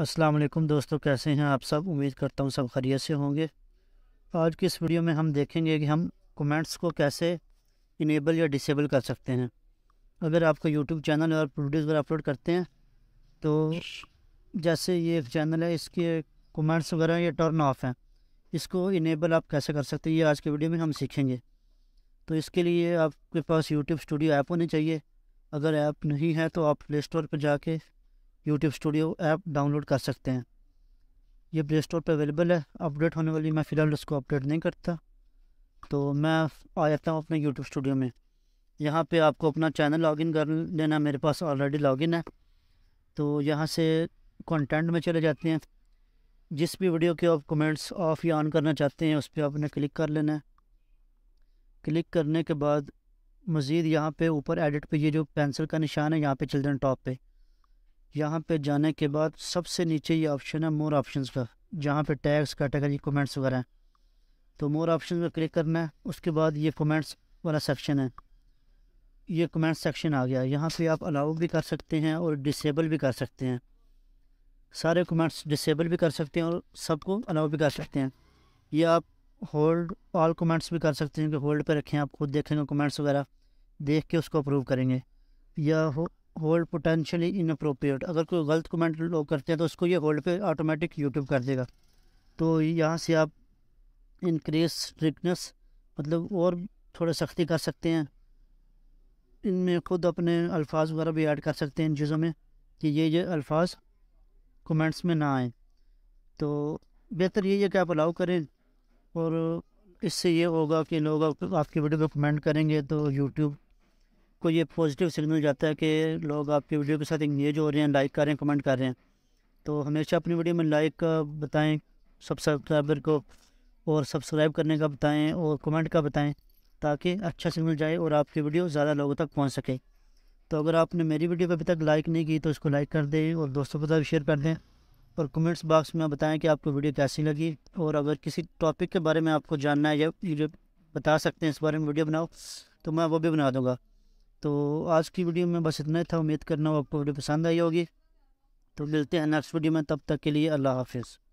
अस्सलाम वालेकुम दोस्तों कैसे हैं आप सब उम्मीद करता हूँ सब खरीय से होंगे आज की इस वीडियो में हम देखेंगे कि हम कमेंट्स को कैसे इनेबल या डिसेबल कर सकते हैं अगर आपका यूट्यूब चैनल और वीडियोज़ वगैरह अपलोड करते हैं तो जैसे ये एक चैनल है इसके कमेंट्स वगैरह ये टर्न ऑफ हैं इसको इनेबल आप कैसे कर सकते हैं ये आज के वीडियो में हम सीखेंगे तो इसके लिए आपके पास यूट्यूब स्टूडियो ऐप होनी चाहिए अगर ऐप नहीं है तो आप प्ले स्टोर पर जाके यूट्यूब स्टूडियो ऐप डाउनलोड कर सकते हैं ये प्ले स्टोर पर अवेलेबल है अपडेट होने वाली मैं फ़िलहाल उसको अपडेट नहीं करता तो मैं आ जाता हूँ अपने यूट्यूब स्टूडियो में यहाँ पे आपको अपना चैनल लॉगिन कर लेना मेरे पास ऑलरेडी लॉगिन है तो यहाँ से कंटेंट में चले जाते हैं जिस भी वीडियो के आप कमेंट्स ऑफ या ऑन करना चाहते हैं उस पर आपने क्लिक कर लेना है क्लिक करने के बाद मज़ीद यहाँ पे ऊपर एडिट पे ये जो पेंसिल का निशान है यहाँ पे चिल्ड्रन टॉप पे यहाँ पे जाने के बाद सबसे नीचे ये ऑप्शन है मोर ऑप्शंस का जहाँ पे टैक्स कैटेगरी कमेंट्स वगैरह हैं तो मोर ऑप्शन में क्लिक करना है उसके बाद ये कमेंट्स वाला सेक्शन है ये कमेंट्स सेक्शन आ गया यहाँ पे आप अलाउ भी कर सकते हैं और डिसेबल भी कर सकते हैं सारे कमेंट्स डिसेबल भी कर सकते हैं और सबको अलाउ भी कर सकते हैं ये आप होल्ड ऑल कमेंट्स भी कर सकते हैं कि होल्ड पर रखें आप खुद देखेंगे कमेंट्स वगैरह देख के उसको अप्रूव करेंगे या हो होल्ड पोटेंशियली अप्रोप्रिएट अगर कोई गलत कमेंट लोग करते हैं तो उसको ये होल्ड पे ऑटोमेटिक यूट्यूब कर देगा तो यहाँ से आप इनक्रीज स्ट्रिकनेस मतलब और थोड़ा सख्ती कर सकते हैं इनमें खुद अपने अल्फाज वगैरह भी ऐड कर सकते हैं इन चीज़ों में कि ये ये अल्फाज कमेंट्स में ना आए तो बेहतर यही है कि आप अलाउ करें और इससे ये होगा कि लोग आपकी वीडियो पर कमेंट करेंगे तो यूट्यूब आपको ये पॉजिटिव सिग्नल जाता है कि लोग आपकी वीडियो के साथ इंगेज हो रहे हैं लाइक कर रहे हैं कमेंट कर रहे हैं तो हमेशा अपनी वीडियो में लाइक बताएं सब्सक्राइबर को और सब्सक्राइब करने का बताएं और कमेंट का बताएं ताकि अच्छा सिग्नल जाए और आपकी वीडियो ज़्यादा लोगों तक पहुँच सके तो अगर आपने मेरी वीडियो पर अभी तक लाइक नहीं की तो उसको लाइक कर दें और दोस्तों के साथ शेयर कर दें और कमेंट्स बॉक्स में बताएं कि आपको वीडियो कैसी लगी और अगर किसी टॉपिक के बारे में आपको जानना है या बता सकते हैं इस बारे में वीडियो बनाओ तो मैं वो भी बना दूँगा तो आज की वीडियो में बस इतना ही था उम्मीद करना हूँ आपको वीडियो पसंद आई होगी तो मिलते हैं नेक्स्ट वीडियो में तब तक के लिए अल्लाह हाफिज़